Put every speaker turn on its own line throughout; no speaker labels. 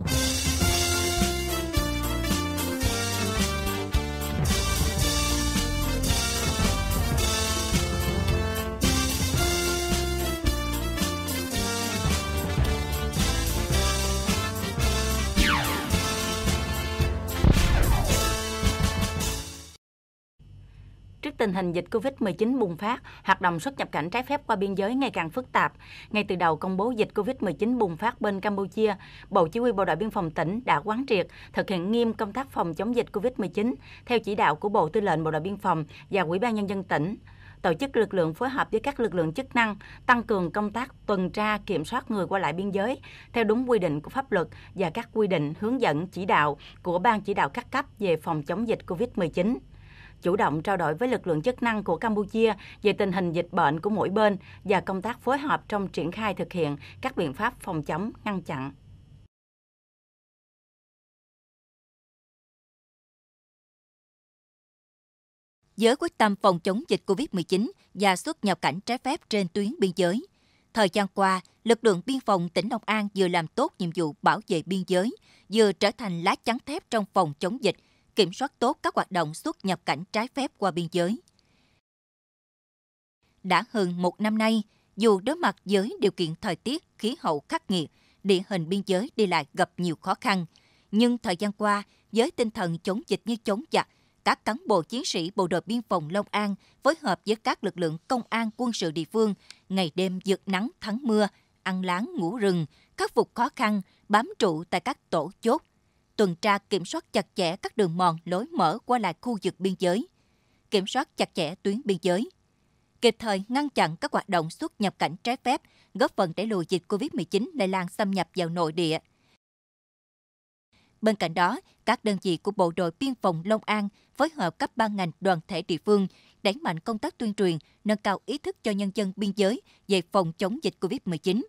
you
Trước tình hình dịch COVID-19 bùng phát, hoạt động xuất nhập cảnh trái phép qua biên giới ngày càng phức tạp. Ngay từ đầu công bố dịch COVID-19 bùng phát bên Campuchia, Bộ Chỉ huy Bộ đội Biên phòng tỉnh đã quán triệt thực hiện nghiêm công tác phòng chống dịch COVID-19 theo chỉ đạo của Bộ Tư lệnh Bộ đội Biên phòng và Ủy ban nhân dân tỉnh tổ chức lực lượng phối hợp với các lực lượng chức năng tăng cường công tác tuần tra kiểm soát người qua lại biên giới theo đúng quy định của pháp luật và các quy định hướng dẫn chỉ đạo của ban chỉ đạo các cấp về phòng chống dịch COVID-19 chủ động trao đổi với lực lượng chức năng của Campuchia về tình hình dịch bệnh của mỗi bên và công tác phối hợp trong triển khai thực hiện các biện pháp phòng chống, ngăn chặn.
Với quyết tâm phòng chống dịch COVID-19 và xuất nhập cảnh trái phép trên tuyến biên giới, thời gian qua, lực lượng biên phòng tỉnh Long An vừa làm tốt nhiệm vụ bảo vệ biên giới, vừa trở thành lá chắn thép trong phòng chống dịch – kiểm soát tốt các hoạt động xuất nhập cảnh trái phép qua biên giới. Đã hơn một năm nay, dù đối mặt với điều kiện thời tiết, khí hậu khắc nghiệt, địa hình biên giới đi lại gặp nhiều khó khăn, nhưng thời gian qua, với tinh thần chống dịch như chống giặc, các cán bộ chiến sĩ bộ đội biên phòng Long An phối hợp với các lực lượng công an quân sự địa phương, ngày đêm vượt nắng thắng mưa, ăn láng ngủ rừng, khắc phục khó khăn, bám trụ tại các tổ chốt, tuần tra kiểm soát chặt chẽ các đường mòn lối mở qua lại khu vực biên giới, kiểm soát chặt chẽ tuyến biên giới, kịp thời ngăn chặn các hoạt động xuất nhập cảnh trái phép, góp phần đẩy lùi dịch COVID-19 lây lan xâm nhập vào nội địa. Bên cạnh đó, các đơn vị của Bộ đội Biên phòng Long An phối hợp các ban ngành đoàn thể địa phương đẩy mạnh công tác tuyên truyền, nâng cao ý thức cho nhân dân biên giới về phòng chống dịch COVID-19,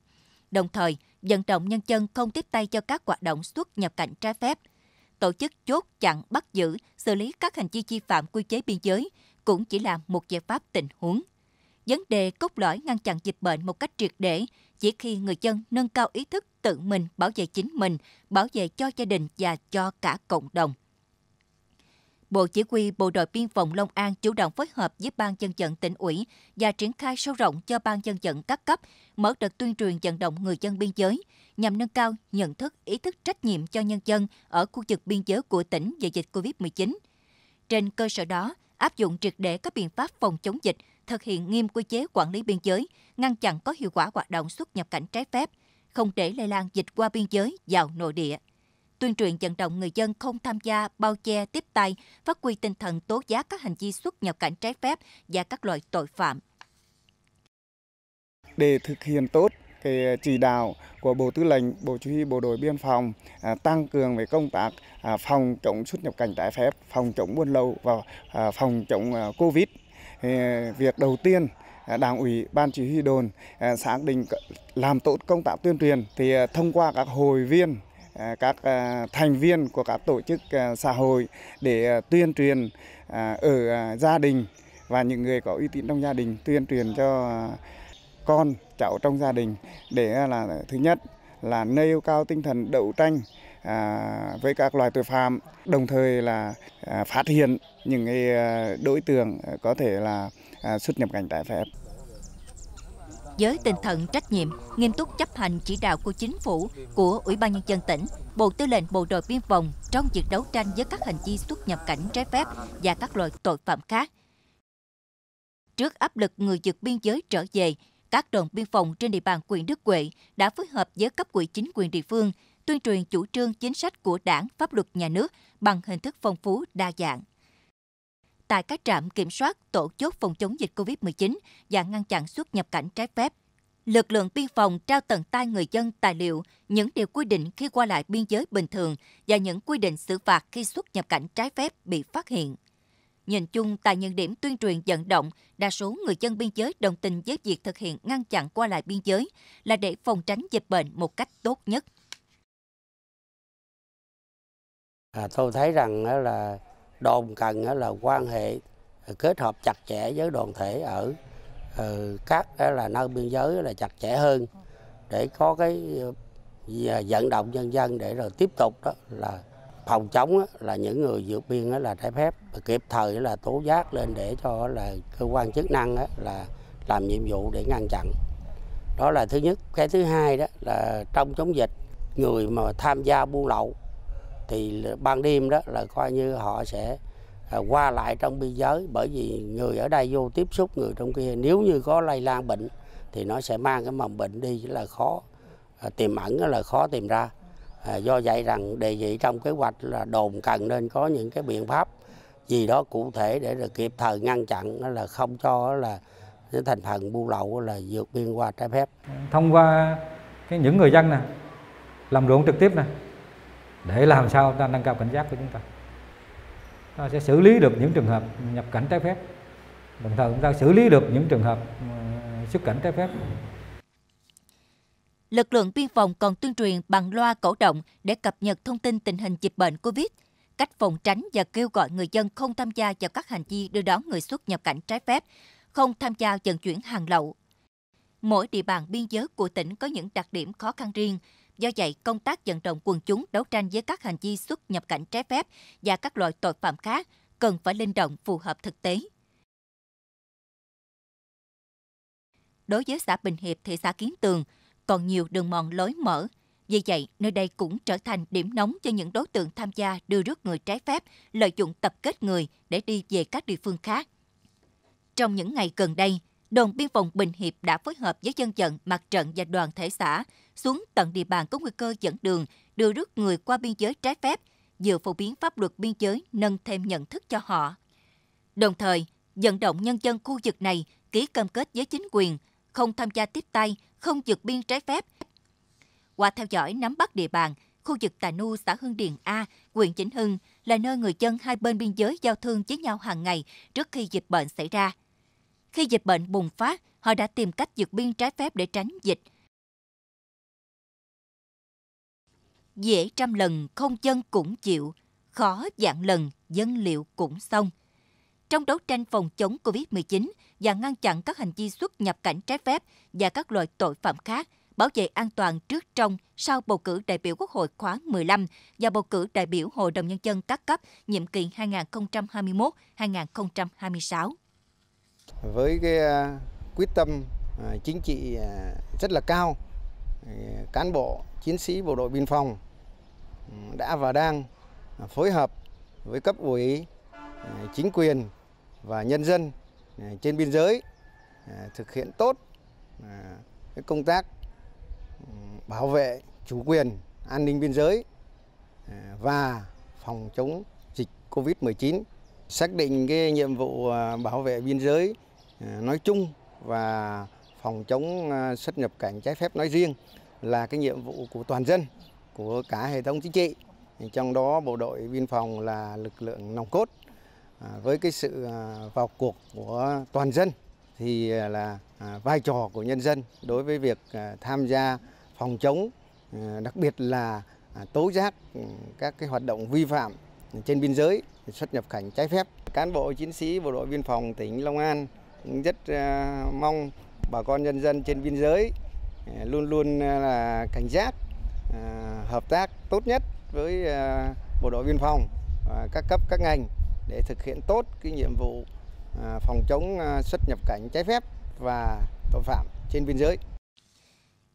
đồng thời vận động nhân dân không tiếp tay cho các hoạt động xuất nhập cảnh trái phép, tổ chức chốt chặn bắt giữ, xử lý các hành vi vi phạm quy chế biên giới cũng chỉ là một giải pháp tình huống. Vấn đề cốt lõi ngăn chặn dịch bệnh một cách triệt để chỉ khi người dân nâng cao ý thức tự mình bảo vệ chính mình, bảo vệ cho gia đình và cho cả cộng đồng. Bộ Chỉ huy Bộ đội Biên phòng Long An chủ động phối hợp với Ban dân vận tỉnh ủy và triển khai sâu rộng cho Ban dân vận các cấp, mở đợt tuyên truyền vận động người dân biên giới nhằm nâng cao nhận thức, ý thức trách nhiệm cho nhân dân ở khu vực biên giới của tỉnh về dịch COVID-19. Trên cơ sở đó, áp dụng triệt để các biện pháp phòng chống dịch, thực hiện nghiêm quy chế quản lý biên giới, ngăn chặn có hiệu quả hoạt động xuất nhập cảnh trái phép, không để lây lan dịch qua biên giới vào nội địa tuyên truyền vận động người dân không tham gia bao che tiếp tay, phát huy tinh thần tố giác các hành vi xuất nhập cảnh trái phép và các loại tội phạm.
Để thực hiện tốt cái chỉ đạo của Bộ Tư lệnh, Bộ Chỉ huy Bộ đội Biên phòng à, tăng cường về công tác à, phòng chống xuất nhập cảnh trái phép, phòng chống buôn lậu và à, phòng chống à, Covid. À, việc đầu tiên à, Đảng ủy Ban Chỉ huy đồn à, xác định làm tốt công tác tuyên truyền thì à, thông qua các hội viên À, các à, thành viên của các tổ chức à, xã hội để tuyên truyền ở gia đình và những người có uy tín trong gia đình tuyên truyền cho con cháu trong gia đình để là thứ nhất là nêu cao tinh thần đấu tranh với các loài tội phạm đồng thời là phát hiện những đối tượng có thể là xuất nhập cảnh trái phép
với tinh thần trách nhiệm, nghiêm túc chấp hành chỉ đạo của chính phủ, của Ủy ban Nhân dân tỉnh, Bộ Tư lệnh Bộ đội Biên phòng trong việc đấu tranh với các hành vi xuất nhập cảnh trái phép và các loại tội phạm khác. Trước áp lực người vượt biên giới trở về, các đồn biên phòng trên địa bàn huyện Đức Huệ đã phối hợp với cấp quỹ chính quyền địa phương tuyên truyền chủ trương chính sách của đảng, pháp luật nhà nước bằng hình thức phong phú đa dạng tại các trạm kiểm soát tổ chốt phòng chống dịch COVID-19 và ngăn chặn xuất nhập cảnh trái phép. Lực lượng biên phòng trao tận tay người dân tài liệu, những điều quy định khi qua lại biên giới bình thường và những quy định xử phạt khi xuất nhập cảnh trái phép bị phát hiện. Nhìn chung, tại những điểm tuyên truyền vận động, đa số người dân biên giới đồng tình với việc thực hiện ngăn chặn qua lại biên giới là để phòng tránh dịch bệnh một cách tốt nhất.
À, tôi thấy rằng là đồn cần là quan hệ ờ, kết hợp chặt chẽ với đoàn thể ở ờ, các là nơi biên giới là chặt chẽ hơn để có cái ờ, vận động nhân dân để rồi tiếp tục đó là phòng chống là những người vượt biên là trái phép kịp thời là tố giác lên để cho là cơ quan chức năng là làm nhiệm vụ để ngăn chặn đó là thứ nhất cái thứ hai đó là trong chống dịch người mà tham gia buôn lậu thì ban đêm đó là coi như họ sẽ à, qua lại trong biên giới bởi vì người ở đây vô tiếp xúc người trong kia nếu như có lây lan bệnh thì nó sẽ mang cái mầm bệnh đi là khó à, tìm ẩn là khó tìm ra à, do vậy rằng đề nghị trong kế hoạch là đồn cần nên có những cái biện pháp gì đó cụ thể để được kịp thời ngăn chặn là không cho là cái thành phần buôn lậu là vượt biên qua trái phép thông qua cái những người dân nè làm ruộng trực tiếp nè để làm ừ. sao ta nâng cao cảnh giác của chúng ta ta sẽ xử lý được những trường hợp nhập cảnh trái phép đồng thời chúng ta xử lý được những trường hợp ừ, xuất cảnh trái
phép lực lượng biên phòng còn tuyên truyền bằng loa cổ động để cập nhật thông tin tình hình dịch bệnh covid cách phòng tránh và kêu gọi người dân không tham gia vào các hành vi đưa đón người xuất nhập cảnh trái phép không tham gia vận chuyển hàng lậu mỗi địa bàn biên giới của tỉnh có những đặc điểm khó khăn riêng Do vậy, công tác vận động quần chúng đấu tranh với các hành vi xuất nhập cảnh trái phép và các loại tội phạm khác cần phải linh động phù hợp thực tế. Đối với xã Bình Hiệp, thị xã Kiến Tường, còn nhiều đường mòn lối mở. Vì vậy, nơi đây cũng trở thành điểm nóng cho những đối tượng tham gia đưa rước người trái phép, lợi dụng tập kết người để đi về các địa phương khác. Trong những ngày gần đây, đồn biên phòng Bình Hiệp đã phối hợp với dân vận, mặt trận và đoàn thể xã xuống tận địa bàn có nguy cơ dẫn đường, đưa rước người qua biên giới trái phép, vừa phổ biến pháp luật biên giới nâng thêm nhận thức cho họ. Đồng thời, vận động nhân dân khu vực này ký cam kết với chính quyền, không tham gia tiếp tay, không vượt biên trái phép. Qua theo dõi nắm bắt địa bàn, khu vực Tà Nu, xã Hưng Điền A, huyện Chỉnh Hưng là nơi người dân hai bên biên giới giao thương với nhau hàng ngày trước khi dịch bệnh xảy ra – khi dịch bệnh bùng phát, họ đã tìm cách vượt biên trái phép để tránh dịch. Dễ trăm lần không dân cũng chịu, khó dạng lần dân liệu cũng xong. Trong đấu tranh phòng chống COVID-19 và ngăn chặn các hành vi xuất nhập cảnh trái phép và các loại tội phạm khác, bảo vệ an toàn trước trong sau bầu cử đại biểu Quốc hội khóa 15 và bầu cử đại biểu Hội đồng Nhân dân các cấp nhiệm kỳ 2021-2026.
Với cái à, quyết tâm à, chính trị à, rất là cao, cán bộ, chiến sĩ bộ đội biên phòng ừ, đã và đang phối hợp với cấp ủy, chính quyền và nhân dân trên biên giới thực hiện tốt công tác ừ, bảo vệ chủ quyền, an ninh biên giới và phòng chống dịch COVID-19 Xác định cái nhiệm vụ à, bảo vệ biên giới à, nói chung và phòng chống à, xuất nhập cảnh trái phép nói riêng là cái nhiệm vụ của toàn dân, của cả hệ thống chính trị. Trong đó bộ đội biên phòng là lực lượng nòng cốt. Với cái sự vào cuộc của toàn dân thì là vai trò của nhân dân đối với việc tham gia phòng chống, đặc biệt là tố giác ừ, các cái hoạt động vi phạm trên biên giới xuất nhập cảnh trái phép. Cán bộ chiến sĩ bộ đội biên phòng tỉnh Long An rất à, mong bà con nhân dân trên biên giới à, luôn luôn à, là cảnh giác, hợp tác tốt nhất với bộ đội biên phòng và các cấp các ngành để thực hiện tốt cái nhiệm vụ phòng chống xuất nhập cảnh trái phép và tội phạm
trên biên giới.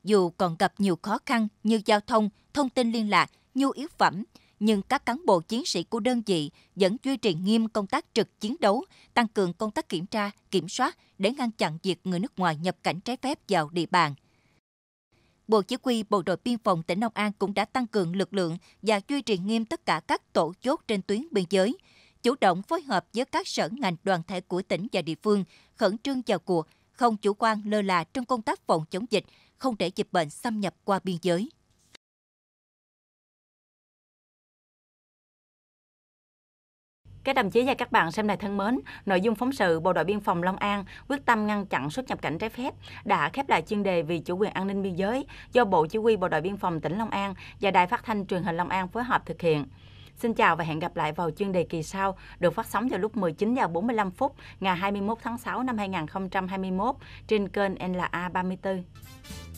Dù còn gặp nhiều khó khăn như giao thông, thông tin liên lạc, nhu yếu phẩm, nhưng các cán bộ chiến sĩ của đơn vị vẫn duy trì nghiêm công tác trực chiến đấu, tăng cường công tác kiểm tra, kiểm soát để ngăn chặn việc người nước ngoài nhập cảnh trái phép vào địa bàn. Bộ Chỉ huy Bộ đội Biên phòng tỉnh Long An cũng đã tăng cường lực lượng và duy trì nghiêm tất cả các tổ chốt trên tuyến biên giới, chủ động phối hợp với các sở ngành đoàn thể của tỉnh và địa phương, khẩn trương vào cuộc, không chủ quan lơ là trong công tác phòng chống dịch, không để dịch bệnh xâm nhập qua biên giới. Các đồng chí và các bạn xem này
thân mến, nội dung phóng sự Bộ đội Biên phòng Long An quyết tâm ngăn chặn xuất nhập cảnh trái phép đã khép lại chuyên đề vì chủ quyền an ninh biên giới do Bộ Chỉ huy Bộ đội Biên phòng tỉnh Long An và Đài Phát thanh Truyền hình Long An phối hợp thực hiện. Xin chào và hẹn gặp lại vào chuyên đề kỳ sau được phát sóng vào lúc 19 giờ 45 phút ngày 21 tháng 6 năm 2021 trên kênh NLA 34.